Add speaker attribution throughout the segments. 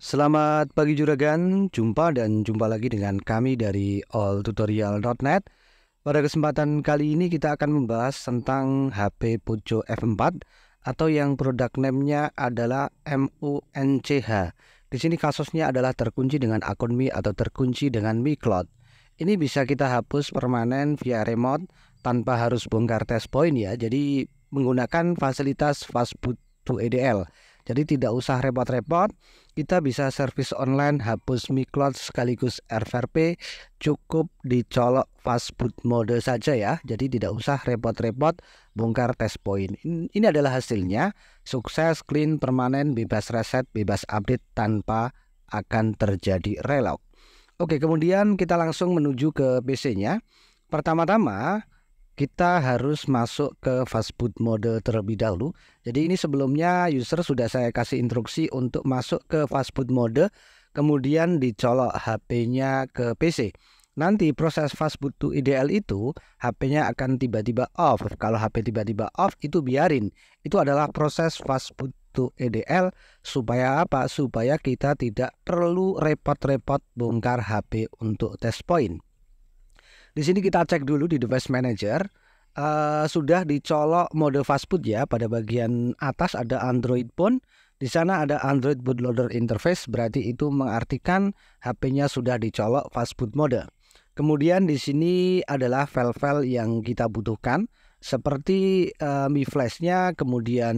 Speaker 1: Selamat pagi juragan, jumpa dan jumpa lagi dengan kami dari alltutorial.net Pada kesempatan kali ini kita akan membahas tentang HP Poco F4 atau yang produk name-nya adalah MUNCH Di sini kasusnya adalah terkunci dengan akun Mi atau terkunci dengan Mi Cloud Ini bisa kita hapus permanen via remote tanpa harus bongkar test point ya Jadi menggunakan fasilitas Fastboot to EDL jadi tidak usah repot-repot, kita bisa servis online hapus Mi Cloud sekaligus RVP cukup dicolok fastboot mode saja ya. Jadi tidak usah repot-repot bongkar test point. Ini adalah hasilnya, sukses, clean, permanen, bebas reset, bebas update tanpa akan terjadi relog. Oke, kemudian kita langsung menuju ke PC-nya. Pertama-tama, kita harus masuk ke fastboot mode terlebih dahulu. Jadi ini sebelumnya user sudah saya kasih instruksi untuk masuk ke fastboot mode, kemudian dicolok HP-nya ke PC. Nanti proses fastboot to IDL itu HP-nya akan tiba-tiba off. Kalau HP tiba-tiba off itu biarin. Itu adalah proses fastboot to EDL supaya apa? Supaya kita tidak perlu repot-repot bongkar HP untuk test point. Di sini kita cek dulu di device manager. Uh, sudah dicolok mode fastboot ya pada bagian atas ada Android phone di sana ada Android bootloader interface berarti itu mengartikan HP-nya sudah dicolok fastboot mode kemudian di sini adalah file-file yang kita butuhkan seperti uh, Mi Flash-nya kemudian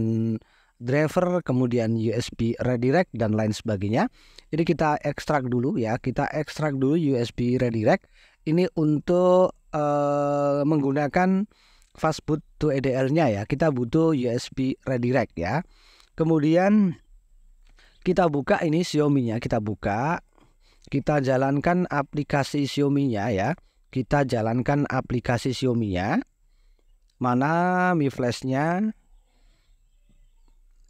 Speaker 1: driver kemudian USB redirect dan lain sebagainya jadi kita ekstrak dulu ya kita ekstrak dulu USB redirect ini untuk uh, menggunakan fastboot to EDL-nya ya. Kita butuh USB redirect ya. Kemudian kita buka ini Xiaomi-nya, kita buka. Kita jalankan aplikasi Xiaomi-nya ya. Kita jalankan aplikasi Xiaomi-nya. Mana Mi Flash-nya?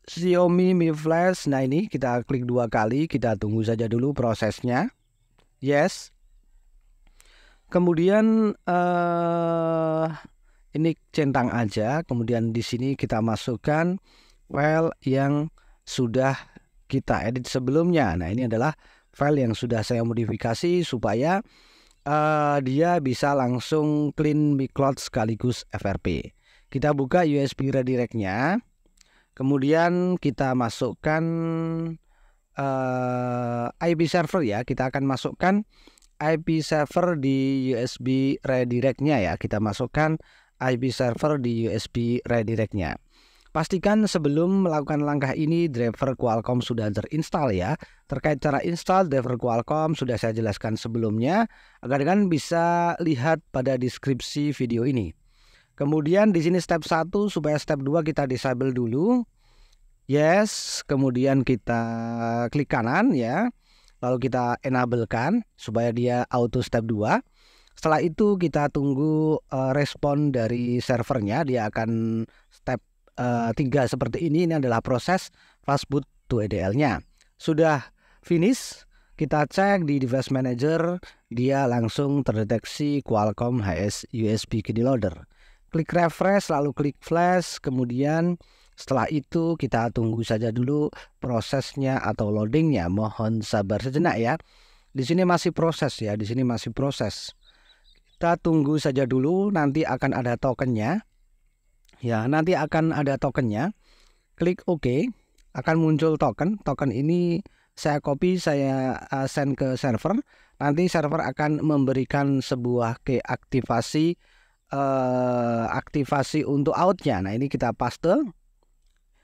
Speaker 1: Xiaomi Mi Flash. Nah, ini kita klik dua kali, kita tunggu saja dulu prosesnya. Yes. Kemudian eh ini centang aja, kemudian di sini kita masukkan file yang sudah kita edit sebelumnya. Nah, ini adalah file yang sudah saya modifikasi supaya uh, dia bisa langsung clean micloud sekaligus FRP. Kita buka USB redirectnya, kemudian kita masukkan uh, eh, IP server ya. Kita akan masukkan IP server di USB redirect-nya ya. Kita masukkan IP server di USB redirect-nya. Pastikan sebelum melakukan langkah ini driver Qualcomm sudah terinstall ya. Terkait cara install driver Qualcomm sudah saya jelaskan sebelumnya agar kalian bisa lihat pada deskripsi video ini. Kemudian di sini step 1 supaya step 2 kita disable dulu. Yes, kemudian kita klik kanan ya lalu kita enablekan supaya dia auto step 2 setelah itu kita tunggu eh, respon dari servernya dia akan step 3 eh, seperti ini ini adalah proses fastboot to EDL nya sudah finish kita cek di device manager dia langsung terdeteksi Qualcomm HS USB KD loader klik refresh lalu klik flash kemudian setelah itu kita tunggu saja dulu prosesnya atau loadingnya. Mohon sabar sejenak ya. Di sini masih proses ya, di sini masih proses. Kita tunggu saja dulu, nanti akan ada tokennya. Ya, nanti akan ada tokennya. Klik OK, akan muncul token. Token ini saya copy, saya eh, send ke server. Nanti server akan memberikan sebuah keaktivasi eh, aktivasi untuk outnya. Nah ini kita paste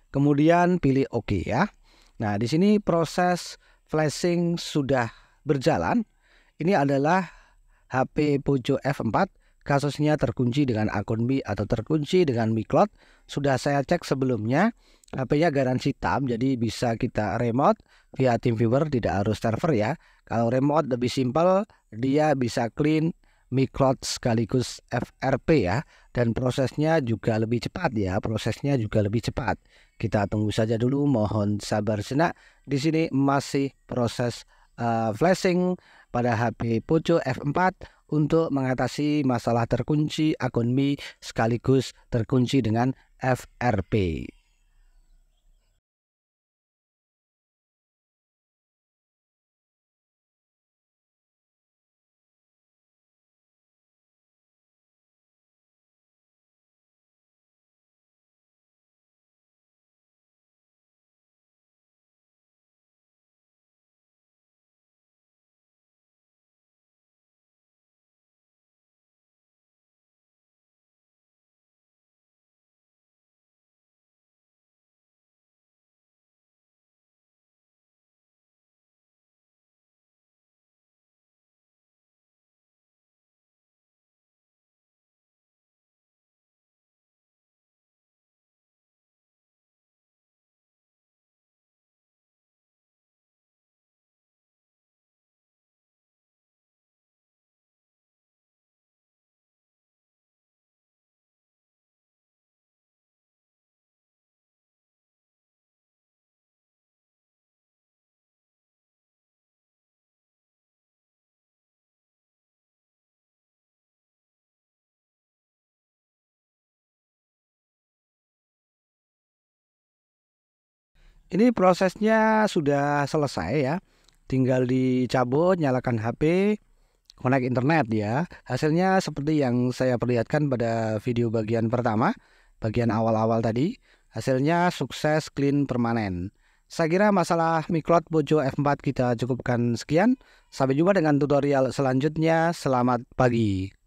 Speaker 1: Kemudian pilih OK ya. Nah, di sini proses flashing sudah berjalan. Ini adalah HP Pojo F4 kasusnya terkunci dengan akun Mi atau terkunci dengan Mi Cloud. Sudah saya cek sebelumnya, HP-nya garansi tam jadi bisa kita remote via TeamViewer tidak harus server ya. Kalau remote lebih simpel, dia bisa clean Mi Cloud sekaligus FRP ya dan prosesnya juga lebih cepat ya prosesnya juga lebih cepat kita tunggu saja dulu mohon sabar senak di sini masih proses uh, flashing pada HP Poco F4 untuk mengatasi masalah terkunci akun Mi sekaligus terkunci dengan FRP. Ini prosesnya sudah selesai ya. Tinggal dicabut, nyalakan HP, connect internet ya. Hasilnya seperti yang saya perlihatkan pada video bagian pertama, bagian awal-awal tadi. Hasilnya sukses clean permanen. Saya kira masalah miklot Bojo F4 kita cukupkan sekian. Sampai jumpa dengan tutorial selanjutnya. Selamat pagi.